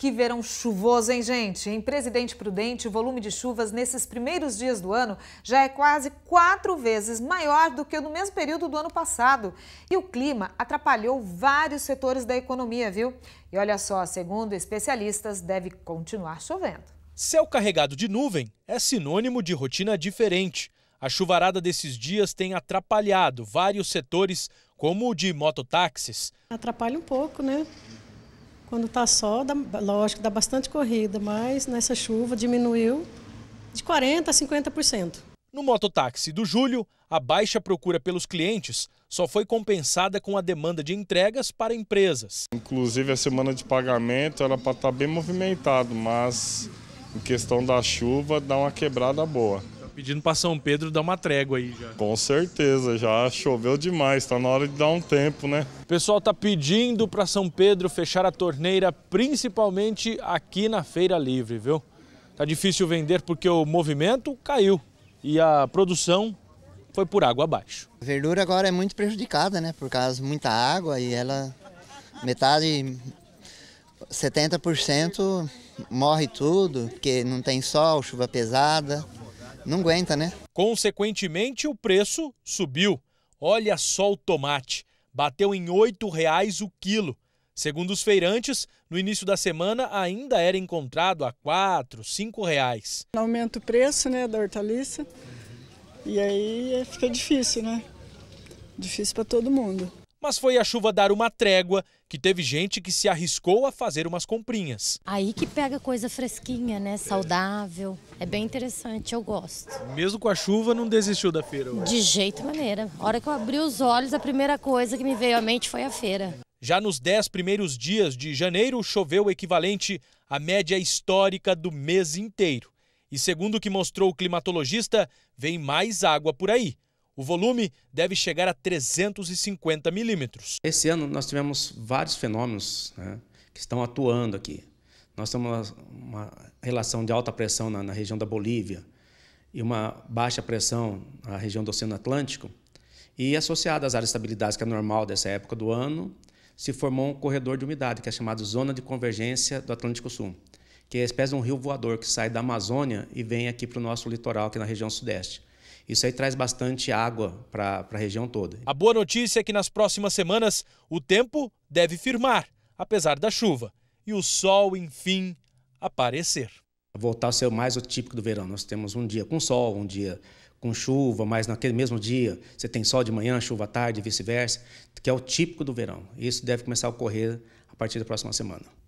Que verão chuvoso, hein, gente? Em Presidente Prudente, o volume de chuvas nesses primeiros dias do ano já é quase quatro vezes maior do que no mesmo período do ano passado. E o clima atrapalhou vários setores da economia, viu? E olha só, segundo especialistas, deve continuar chovendo. Céu carregado de nuvem é sinônimo de rotina diferente. A chuvarada desses dias tem atrapalhado vários setores, como o de mototáxis. Atrapalha um pouco, né? Quando está só, dá, lógico, dá bastante corrida, mas nessa chuva diminuiu de 40% a 50%. No mototáxi do Julho, a baixa procura pelos clientes só foi compensada com a demanda de entregas para empresas. Inclusive a semana de pagamento era para estar tá bem movimentado, mas em questão da chuva dá uma quebrada boa. Pedindo para São Pedro dar uma trégua aí já. Com certeza, já choveu demais, tá na hora de dar um tempo, né? O pessoal tá pedindo para São Pedro fechar a torneira, principalmente aqui na Feira Livre, viu? Tá difícil vender porque o movimento caiu e a produção foi por água abaixo. A verdura agora é muito prejudicada, né? Por causa de muita água e ela metade 70% morre tudo, porque não tem sol, chuva pesada não aguenta, né? Consequentemente, o preço subiu. Olha só o tomate. Bateu em R$ 8,00 o quilo. Segundo os feirantes, no início da semana ainda era encontrado a R$ 4,00, R$ 5,00. Aumenta o preço né, da hortaliça e aí fica difícil, né? Difícil para todo mundo. Mas foi a chuva dar uma trégua que teve gente que se arriscou a fazer umas comprinhas. Aí que pega coisa fresquinha, né? Saudável. É bem interessante, eu gosto. Mesmo com a chuva, não desistiu da feira? Hoje. De jeito maneira. A hora que eu abri os olhos, a primeira coisa que me veio à mente foi a feira. Já nos dez primeiros dias de janeiro, choveu o equivalente à média histórica do mês inteiro. E segundo o que mostrou o climatologista, vem mais água por aí. O volume deve chegar a 350 milímetros. Esse ano nós tivemos vários fenômenos né, que estão atuando aqui. Nós temos uma, relação de alta pressão na, na região da Bolívia e uma baixa pressão na região do Oceano Atlântico. E associada às áreas de estabilidade, que é normal dessa época do ano, se formou um corredor de umidade, que é chamado Zona de Convergência do Atlântico Sul, que é a espécie de um rio voador que sai da Amazônia e vem aqui para o nosso litoral, aqui na região sudeste. Isso aí traz bastante água para a região toda. A boa notícia é que nas próximas semanas o tempo deve firmar, apesar da chuva, e o sol, enfim, aparecer. Voltar a ser mais o típico do verão. Nós temos um dia com sol, um dia com chuva, mas naquele mesmo dia você tem sol de manhã, chuva à tarde, vice-versa, que é o típico do verão. Isso deve começar a ocorrer a partir da próxima semana.